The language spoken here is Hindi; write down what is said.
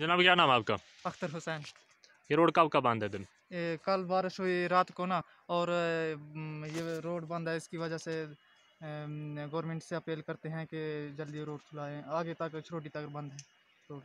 जनाब क्या नाम आपका अख्तर हुसैन ये रोड कब का बंद है दिन ये कल बारिश हुई रात को ना और ये रोड बंद है इसकी वजह से गवर्नमेंट से अपील करते हैं कि जल्दी रोड खुलाएं आगे तक छोटी तक बंद है रोड